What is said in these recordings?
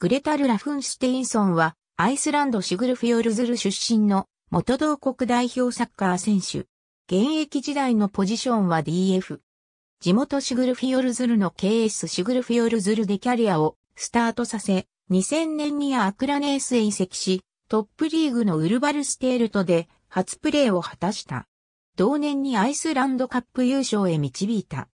グレタル・ラフンシテインソンは、アイスランドシグルフィオルズル出身の元同国代表サッカー選手。現役時代のポジションは DF。地元シグルフィオルズルの KS シグルフィオルズルでキャリアをスタートさせ、2000年にアクラネースへ移籍し、トップリーグのウルバルステールトで初プレーを果たした。同年にアイスランドカップ優勝へ導いた。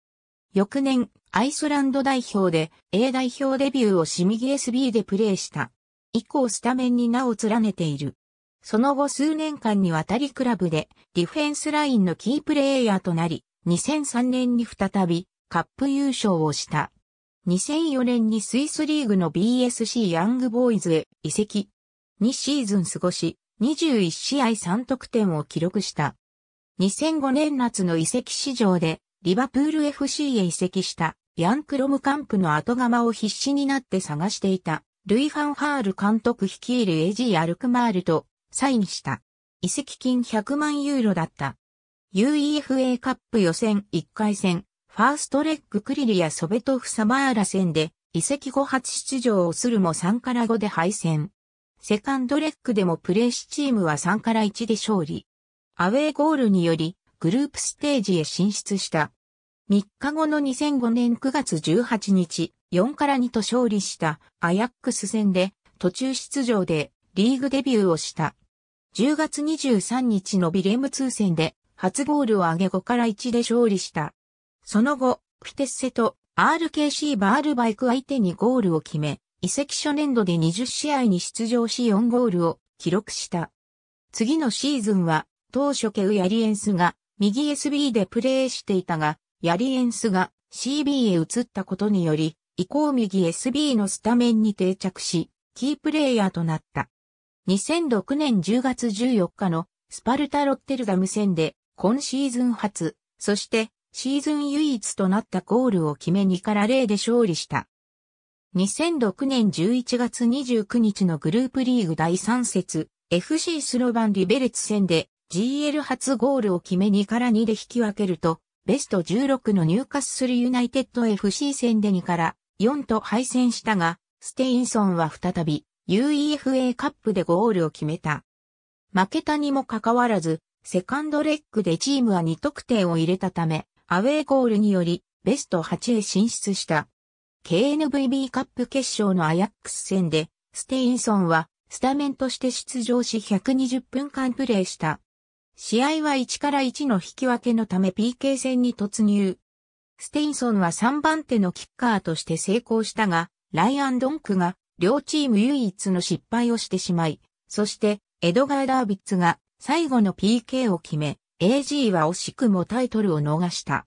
翌年、アイスランド代表で A 代表デビューをし右 SB でプレーした。以降スタメンに名を連ねている。その後数年間にわたりクラブでディフェンスラインのキープレイヤーとなり、2003年に再びカップ優勝をした。2004年にスイスリーグの BSC ヤングボーイズへ移籍。2シーズン過ごし、21試合3得点を記録した。2005年夏の移籍市場でリバプール FC へ移籍した。ヤン・クロムカンプの後釜を必死になって探していた、ルイ・ファンハール監督率いるエジー・アルクマールとサインした。移籍金100万ユーロだった。UEFA カップ予選1回戦、ファーストレッグクリリやソベトフ・サマーラ戦で移籍後初出場をするも3から5で敗戦。セカンドレッグでもプレーしチームは3から1で勝利。アウェーゴールによりグループステージへ進出した。3日後の2005年9月18日、4から2と勝利したアヤックス戦で途中出場でリーグデビューをした。10月23日のビレム2戦で初ゴールを挙げ5から1で勝利した。その後、フィテッセと RKC バールバイク相手にゴールを決め、移籍初年度で20試合に出場し4ゴールを記録した。次のシーズンは当初ケウヤリエンスが右 SB でプレーしていたが、ヤリエンスが CB へ移ったことにより、以降右 SB のスタメンに定着し、キープレイヤーとなった。2006年10月14日のスパルタ・ロッテルダム戦で今シーズン初、そしてシーズン唯一となったゴールを決め2から0で勝利した。2006年11月29日のグループリーグ第3節、FC スロバン・リベレツ戦で GL 初ゴールを決め2から2で引き分けると、ベスト16の入荷するユナイテッド FC 戦で2から4と敗戦したが、ステインソンは再び UEFA カップでゴールを決めた。負けたにもかかわらず、セカンドレッグでチームは2得点を入れたため、アウェーゴールにより、ベスト8へ進出した。KNVB カップ決勝のアヤックス戦で、ステインソンは、スタメンとして出場し120分間プレーした。試合は1から1の引き分けのため PK 戦に突入。ステインソンは3番手のキッカーとして成功したが、ライアン・ドンクが両チーム唯一の失敗をしてしまい、そしてエドガー・ダービッツが最後の PK を決め、AG は惜しくもタイトルを逃した。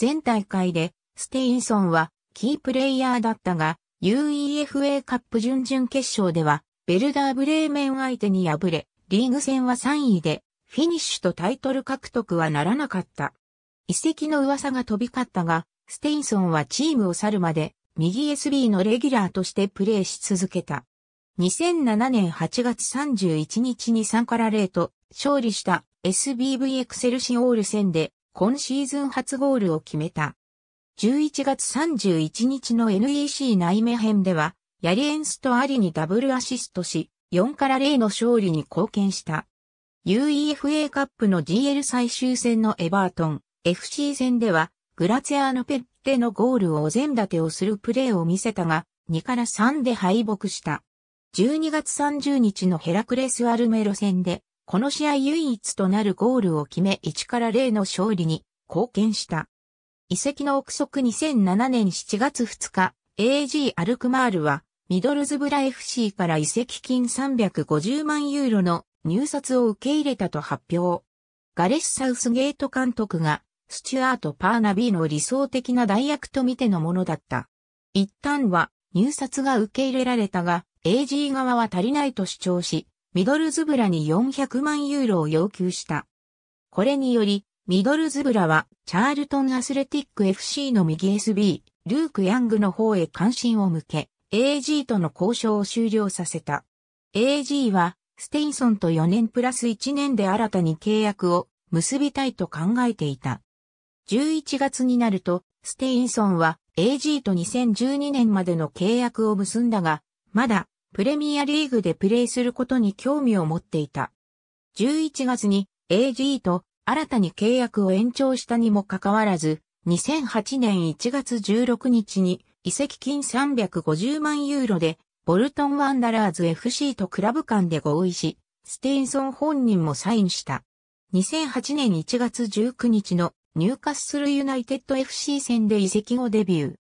前大会でステインソンはキープレイヤーだったが、UEFA カップ準々決勝ではベルダー・ブレーメン相手に敗れ、リーグ戦は3位でフィニッシュとタイトル獲得はならなかった。遺跡の噂が飛び交ったが、ステインソンはチームを去るまで、右 SB のレギュラーとしてプレーし続けた。2007年8月31日に3から0と勝利した SBV エクセルシオール戦で今シーズン初ゴールを決めた。11月31日の NEC 内目編では、ヤリエンスとアリにダブルアシストし、4から0の勝利に貢献した。UEFA カップの GL 最終戦のエバートン FC 戦ではグラツィアーノ・ペッテのゴールをお膳立てをするプレーを見せたが2から3で敗北した。12月30日のヘラクレス・アルメロ戦でこの試合唯一となるゴールを決め1から0の勝利に貢献した。遺跡の憶測2007年7月2日 AG アルクマールはミドルズブラ FC から遺跡金350万ユーロの入札を受け入れたと発表。ガレス・サウスゲート監督が、スチュアート・パーナビーの理想的な代役と見てのものだった。一旦は、入札が受け入れられたが、AG 側は足りないと主張し、ミドルズブラに400万ユーロを要求した。これにより、ミドルズブラは、チャールトンアスレティック FC の右 SB、ルーク・ヤングの方へ関心を向け、AG との交渉を終了させた。AG は、ステインソンと4年プラス1年で新たに契約を結びたいと考えていた。11月になると、ステインソンは AG と2012年までの契約を結んだが、まだプレミアリーグでプレーすることに興味を持っていた。11月に AG と新たに契約を延長したにもかかわらず、2008年1月16日に移籍金350万ユーロでボルトンワンダラーズ FC とクラブ間で合意し、ステインソン本人もサインした。2008年1月19日の入荷するユナイテッド FC 戦で移籍後デビュー。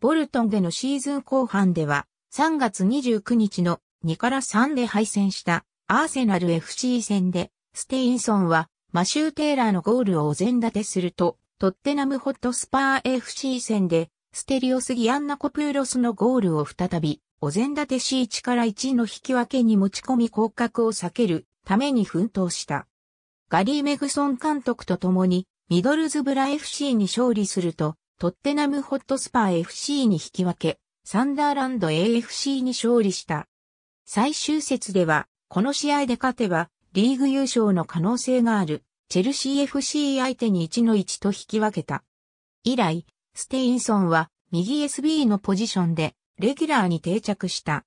ボルトンでのシーズン後半では、3月29日の2から3で敗戦したアーセナル FC 戦で、ステインソンはマシュー・テイラーのゴールをお膳立てすると、トッテナムホットスパー FC 戦で、ステリオス・ギアンナ・コプーロスのゴールを再び、お膳立て C1 から1の引き分けに持ち込み降格を避けるために奮闘した。ガリー・メグソン監督と共にミドルズブラ FC に勝利すると、トッテナムホットスパー FC に引き分け、サンダーランド AFC に勝利した。最終節では、この試合で勝てば、リーグ優勝の可能性がある、チェルシー FC 相手に1の1と引き分けた。以来、ステインソンは、右 SB のポジションで、レギュラーに定着した。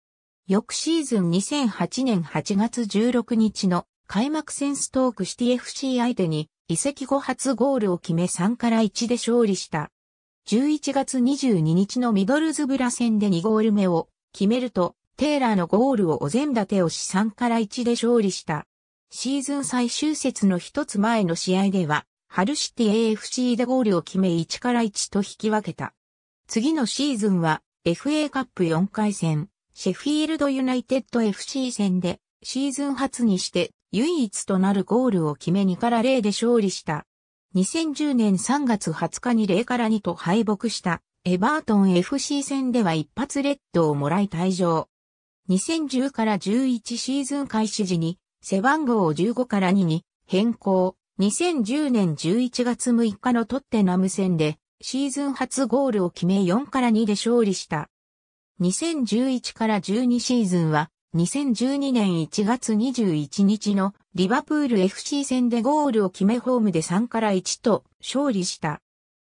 翌シーズン2008年8月16日の開幕戦ストークシティ FC 相手に移籍後初ゴールを決め3から1で勝利した。11月22日のミドルズブラ戦で2ゴール目を決めると、テイラーのゴールをお膳立てをし3から1で勝利した。シーズン最終節の一つ前の試合では、ハルシティ AFC でゴールを決め1から1と引き分けた。次のシーズンは、FA カップ4回戦、シェフィールドユナイテッド FC 戦でシーズン初にして唯一となるゴールを決め2から0で勝利した。2010年3月20日に0から2と敗北したエバートン FC 戦では一発レッドをもらい退場。2010から11シーズン開始時に背番号を15から2に変更。2010年11月6日のトッテナム戦でシーズン初ゴールを決め4から2で勝利した。2011から12シーズンは、2012年1月21日のリバプール FC 戦でゴールを決めホームで3から1と勝利した。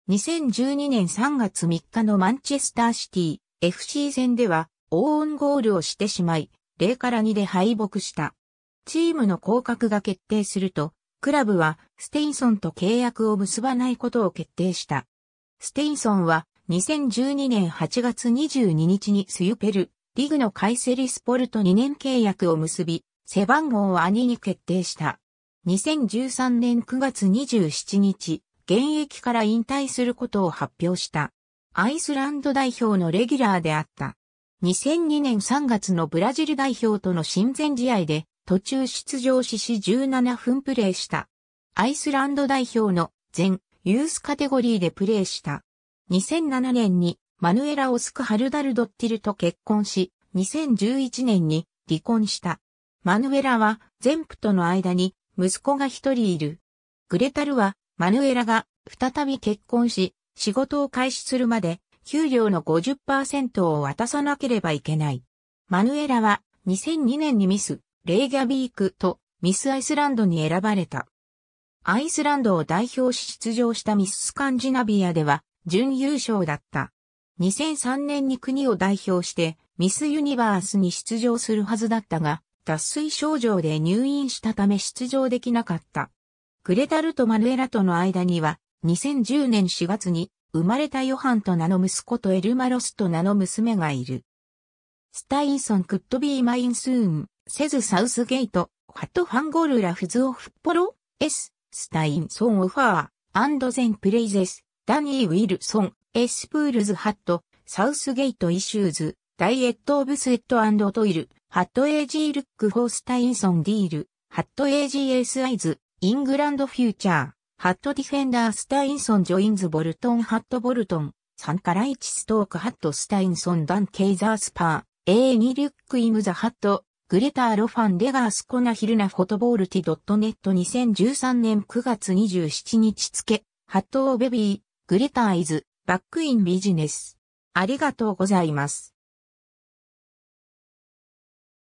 2012年3月3日のマンチェスターシティ FC 戦ではオーンゴールをしてしまい、0から2で敗北した。チームの降格が決定すると、クラブはステインソンと契約を結ばないことを決定した。ステインソンは2012年8月22日にスユペル、リグのカイセリスポルト2年契約を結び、背番号を兄に決定した。2013年9月27日、現役から引退することを発表した。アイスランド代表のレギュラーであった。2002年3月のブラジル代表との親善試合で途中出場しし17分プレーした。アイスランド代表の前ユースカテゴリーでプレーした。2007年にマヌエラ・オスク・ハルダルドッティルと結婚し、2011年に離婚した。マヌエラは全夫との間に息子が一人いる。グレタルはマヌエラが再び結婚し、仕事を開始するまで給料の50%を渡さなければいけない。マヌエラは2002年にミス、レイギャビークとミスアイスランドに選ばれた。アイスランドを代表し出場したミススカンジナビアでは準優勝だった。2003年に国を代表してミスユニバースに出場するはずだったが、脱水症状で入院したため出場できなかった。グレタルとマヌエラとの間には、2010年4月に生まれたヨハンと名の息子とエルマロスと名の娘がいる。スタインソン・クッドビー・マイン・スーン、セズ・サウスゲイト、ハット・ファンゴールラ・フズオ・フッポロ、S、スタインソン・オファー、アンドゼン・プレイゼス、ダニー・ウィルソン、エスプールズ・ハット、サウスゲイト・イシューズ、ダイエット・オブ・スエット・アンド・トイル、ハット・エージー・ルック・フォースタインソン・ディール、ハット・エージー・エス・アイズ、イングランド・フューチャー、ハット・ディフェンダー・スタインソン・ジョインズ・ボルトン・ハット・ボルトン、サンカ・ライチ・ストーク・ハット・スタインソン・ダン・ケイザー・スパー、ーニ・リュック・イム・ザ・ハット、グレター・ロファン・レガースコナヒルナフォトボールティドットネット2013年9月27日付、ハットオベビー、グレターイズ、バックインビジネス。ありがとうございます。